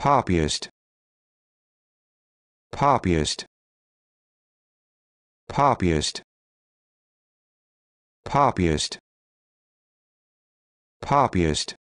Populist. Populist. Populist. Populist. Populist.